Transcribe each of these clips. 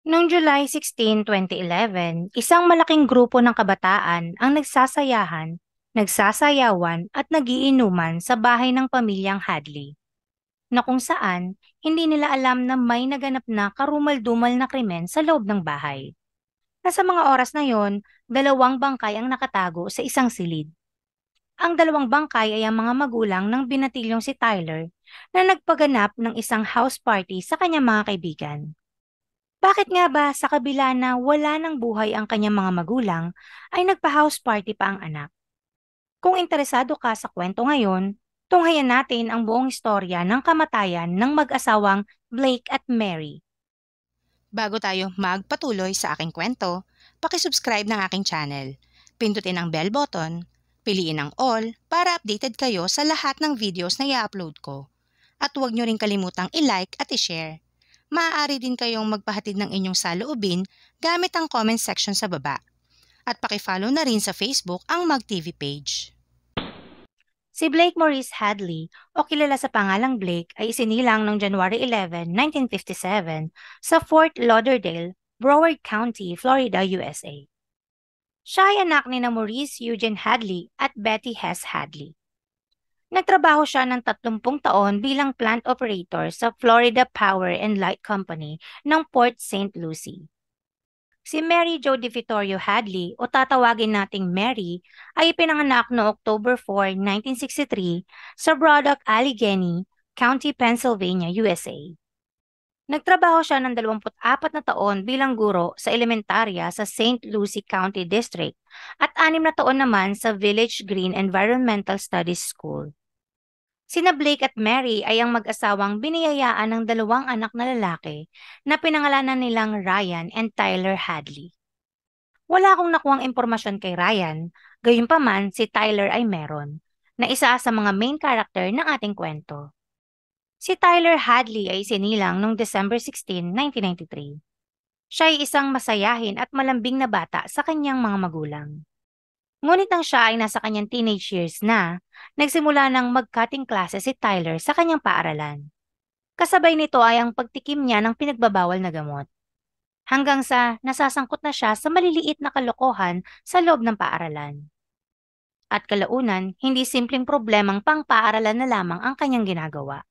Noong July 16, 2011, isang malaking grupo ng kabataan ang nagsasayahan, nagsasayawan at nagiinuman sa bahay ng pamilyang Hadley na kung saan hindi nila alam na may naganap na karumal-dumal na krimen sa loob ng bahay. Nasa mga oras na yon, dalawang bangkay ang nakatago sa isang silid. Ang dalawang bangkay ay ang mga magulang ng binatilyong si Tyler na nagpaganap ng isang house party sa kanyang mga kaibigan. Bakit nga ba sa kabila na wala ng buhay ang kanyang mga magulang, ay nagpa-house party pa ang anak? Kung interesado ka sa kwento ngayon, tunghayan natin ang buong istorya ng kamatayan ng mag-asawang Blake at Mary. Bago tayo magpatuloy sa aking kwento, pakisubscribe ng aking channel. Pindutin ang bell button, piliin ang all para updated kayo sa lahat ng videos na i-upload ko. At huwag nyo rin kalimutang i-like at i-share maaari din kayong magpahatid ng inyong saloobin gamit ang comment section sa baba. At pakifollow na rin sa Facebook ang MagTV page. Si Blake Maurice Hadley, o kilala sa pangalang Blake, ay isinilang noong January 11, 1957 sa Fort Lauderdale, Broward County, Florida, USA. Siya ay anak ni na Maurice Eugene Hadley at Betty Hess Hadley. Nagtrabaho siya ng 30 taon bilang plant operator sa Florida Power and Light Company ng Port St. Lucie. Si Mary Jo De Vittorio Hadley o tatawagin nating Mary ay ipinanganak no October 4, 1963 sa Braddock, Allegheny, County, Pennsylvania, USA. Nagtrabaho siya ng 24 na taon bilang guro sa elementarya sa St. Lucie County District at 6 na taon naman sa Village Green Environmental Studies School. Sina Blake at Mary ay ang mag-asawang biniyayaan ng dalawang anak na lalaki na pinangalanan nilang Ryan and Tyler Hadley. Wala akong nakuhang impormasyon kay Ryan, gayunpaman si Tyler ay meron, na isa sa mga main character ng ating kwento. Si Tyler Hadley ay sinilang noong December 16, 1993. Siya ay isang masayahin at malambing na bata sa kanyang mga magulang. Ngunit nang siya ay nasa kanyang teenage years na, nagsimula ng mag-cutting klase si Tyler sa kanyang paaralan. Kasabay nito ay ang pagtikim niya ng pinagbabawal na gamot. Hanggang sa nasasangkot na siya sa maliliit na kalokohan sa loob ng paaralan. At kalaunan, hindi simpleng problemang pang-paaralan na lamang ang kanyang ginagawa.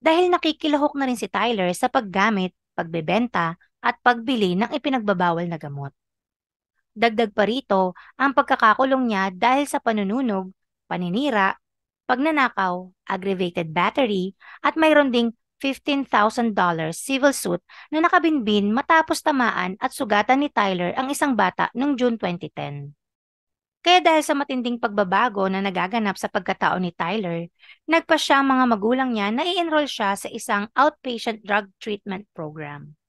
Dahil nakikilahok na rin si Tyler sa paggamit, pagbebenta, at pagbili ng ipinagbabawal na gamot. Dagdag pa rito ang pagkakakulong niya dahil sa panununog, paninira, pagnanakaw, aggravated battery, at mayroon ding $15,000 civil suit na nakabinbin matapos tamaan at sugatan ni Tyler ang isang bata noong June 2010. Kaya dahil sa matinding pagbabago na nagaganap sa pagkataon ni Tyler, nagpa siya mga magulang niya na i-enroll siya sa isang outpatient drug treatment program.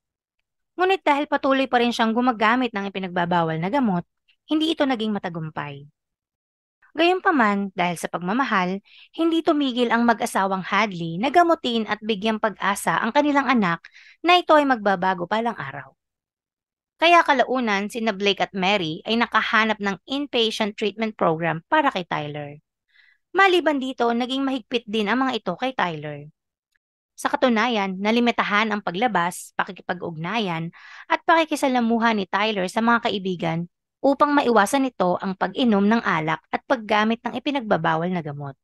Ngunit dahil patuloy pa rin siyang gumagamit ng ipinagbabawal na gamot, hindi ito naging matagumpay. Gayunpaman, dahil sa pagmamahal, hindi tumigil ang mag-asawang Hadley na gamutin at bigyang pag-asa ang kanilang anak na ito ay magbabago palang araw. Kaya kalaunan, sina Blake at Mary ay nakahanap ng inpatient treatment program para kay Tyler. Maliban dito, naging mahigpit din ang mga ito kay Tyler. Sa katunayan, nalimitahan ang paglabas, pakikipag-ugnayan, at pakikisalamuha ni Tyler sa mga kaibigan upang maiwasan nito ang pag-inom ng alak at paggamit ng ipinagbabawal na gamot.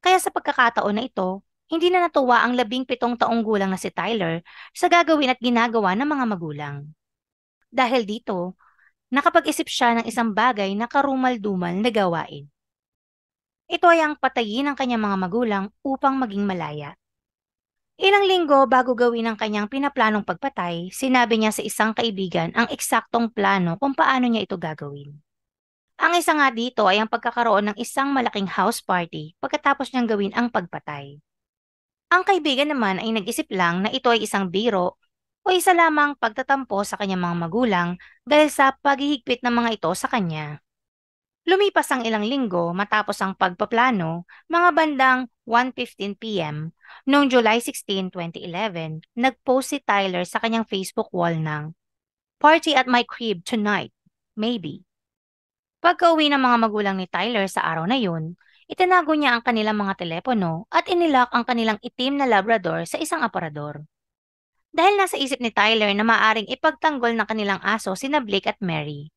Kaya sa pagkakataon na ito, hindi na natuwa ang labing pitong taong gulang na si Tyler sa gagawin at ginagawa ng mga magulang. Dahil dito, nakapag-isip siya ng isang bagay na karumal-dumal na gawain. Ito ay ang patayin ng kanyang mga magulang upang maging malaya Ilang linggo bago gawin ang kanyang pinaplanong pagpatay, sinabi niya sa isang kaibigan ang eksaktong plano kung paano niya ito gagawin. Ang isa nga dito ay ang pagkakaroon ng isang malaking house party pagkatapos niyang gawin ang pagpatay. Ang kaibigan naman ay nag-isip lang na ito ay isang biro o isa lamang pagtatampo sa kanyang mga magulang dahil sa paghihigpit ng mga ito sa kanya. Lumipas ang ilang linggo matapos ang pagpaplano, mga bandang 1.15 p.m. noong July 16, 2011, nag-post si Tyler sa kanyang Facebook wall ng Party at my crib tonight, maybe. Pagka-uwi ng mga magulang ni Tyler sa araw na yun, itinago niya ang kanilang mga telepono at inilak ang kanilang itim na labrador sa isang aparador. Dahil nasa isip ni Tyler na maaring ipagtanggol ng kanilang aso sina Blake at Mary.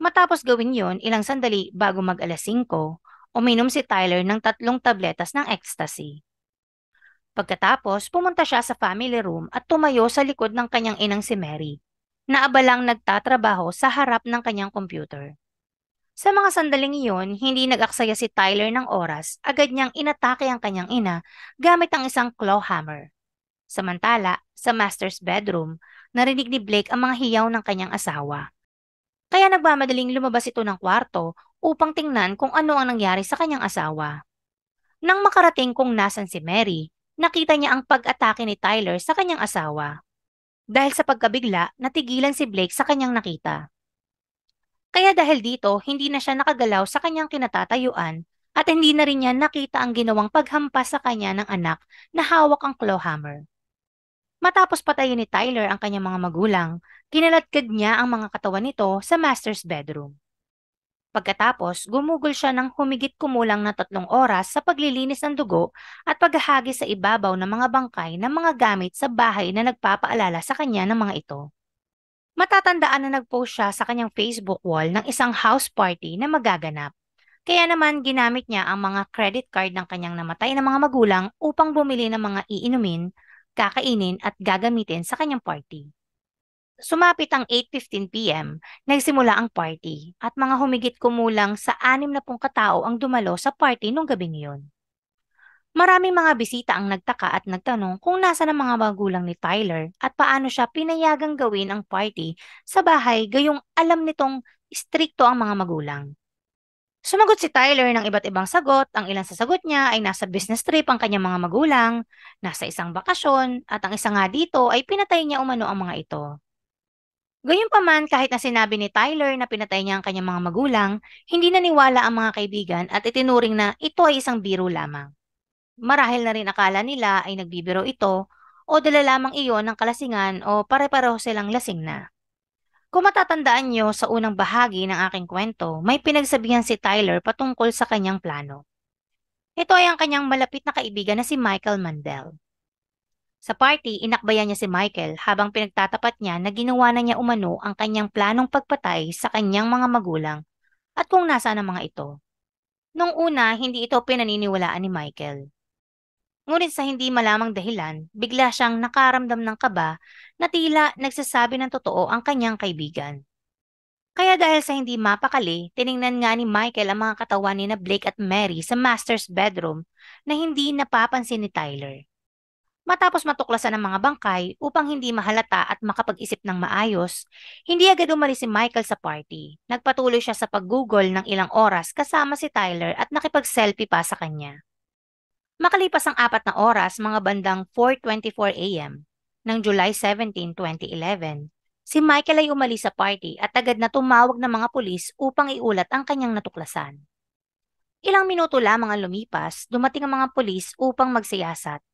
Matapos gawin yon ilang sandali bago mag alas 5, uminom si Tyler ng tatlong tabletas ng ecstasy. Pagkatapos, pumunta siya sa family room at tumayo sa likod ng kanyang inang si Mary, na abalang nagtatrabaho sa harap ng kanyang computer. Sa mga sandaling iyon, hindi nag-aksaya si Tyler ng oras, agad niyang inatake ang kanyang ina gamit ang isang claw hammer. Samantala, sa master's bedroom, narinig ni Blake ang mga hiyaw ng kanyang asawa. Kaya nagmamadaling lumabas ito ng kwarto upang tingnan kung ano ang nangyari sa kanyang asawa. Nang makarating kung nasan si Mary, nakita niya ang pag-atake ni Tyler sa kanyang asawa. Dahil sa pagkabigla, natigilan si Blake sa kanyang nakita. Kaya dahil dito, hindi na siya nakagalaw sa kanyang kinatatayuan at hindi na rin niya nakita ang ginawang paghampas sa kanya ng anak na hawak ang claw hammer. Matapos patayin ni Tyler ang kanyang mga magulang, kinalatkad niya ang mga katawan nito sa master's bedroom. Pagkatapos, gumugol siya ng humigit kumulang na tatlong oras sa paglilinis ng dugo at paghahagi sa ibabaw ng mga bangkay ng mga gamit sa bahay na nagpapaalala sa kanya ng mga ito. Matatandaan na nagpost siya sa kanyang Facebook wall ng isang house party na magaganap. Kaya naman ginamit niya ang mga credit card ng kanyang namatay na mga magulang upang bumili ng mga iinumin kakainin at gagamitin sa kanyang party. Sumapit ang 8.15pm, nagsimula ang party at mga humigit kumulang sa 60 katao ang dumalo sa party nung gabing iyon. Maraming mga bisita ang nagtaka at nagtanong kung nasa ang mga magulang ni Tyler at paano siya pinayagang gawin ang party sa bahay gayong alam nitong strikto ang mga magulang. Sumagot si Tyler ng iba't ibang sagot. Ang ilan sa sagot niya ay nasa business trip ang kanyang mga magulang, nasa isang bakasyon, at ang isa nga dito ay pinatay niya umano ang mga ito. Gayunpaman, kahit na sinabi ni Tyler na pinatay niya ang kanyang mga magulang, hindi naniwala ang mga kaibigan at itinuring na ito ay isang biro lamang. Marahil na rin akala nila ay nagbibiro ito o dala lamang iyon ng kalasingan o pare-pareho silang lasing na. Kung matatandaan nyo sa unang bahagi ng aking kwento, may pinagsabihan si Tyler patungkol sa kanyang plano. Ito ay ang kanyang malapit na kaibigan na si Michael Mandel. Sa party, inakbayan niya si Michael habang pinagtatapat niya na ginawa na niya umano ang kanyang planong pagpatay sa kanyang mga magulang at kung nasaan ang mga ito. Nung una, hindi ito pinaniniwalaan ni Michael. Ngunit sa hindi malamang dahilan, bigla siyang nakaramdam ng kaba na tila nagsasabi ng totoo ang kanyang kaibigan. Kaya dahil sa hindi mapakali, tiningnan nga ni Michael ang mga katawan ni na Blake at Mary sa master's bedroom na hindi napapansin ni Tyler. Matapos matuklasan ng mga bangkay upang hindi mahalata at makapag-isip ng maayos, hindi agad umalis si Michael sa party. Nagpatuloy siya sa pag-google ng ilang oras kasama si Tyler at nakipag-selfie pa sa kanya. Makalipas ang apat na oras, mga bandang 4.24 a.m. ng July 17, 2011, si Michael ay umalis sa party at agad na tumawag ng mga pulis upang iulat ang kanyang natuklasan. Ilang minuto lamang ang lumipas, dumating ang mga pulis upang magsiyasat.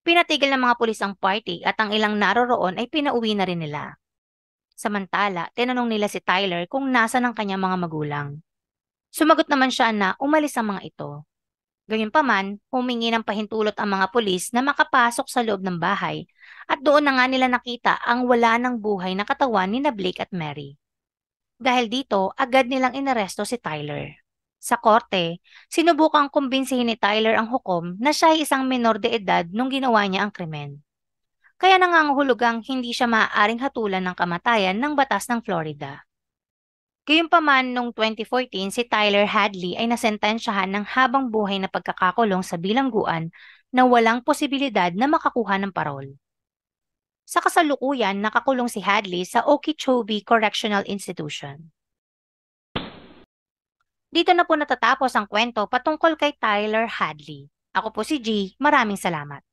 Pinatigil ng mga pulis ang party at ang ilang naroroon ay pinauwi na rin nila. Samantala, tinanong nila si Tyler kung nasa ng kanyang mga magulang. Sumagot naman siya na umalis ang mga ito. Gayunpaman, humingi ng pahintulot ang mga pulis na makapasok sa loob ng bahay at doon na nga nila nakita ang wala ng buhay na katawan ni na Blake at Mary. Dahil dito, agad nilang inaresto si Tyler. Sa korte, sinubukang kumbinsihin ni Tyler ang hukom na siya ay isang menor de edad nung ginawa niya ang krimen. Kaya nangangahulugang hindi siya maaaring hatulan ng kamatayan ng batas ng Florida. Gayunpaman, noong 2014, si Tyler Hadley ay nasentensyahan ng habang buhay na pagkakakulong sa bilangguan na walang posibilidad na makakuha ng parol. Sa kasalukuyan, nakakulong si Hadley sa Okeechobee Correctional Institution. Dito na po natatapos ang kwento patungkol kay Tyler Hadley. Ako po si G. Maraming salamat.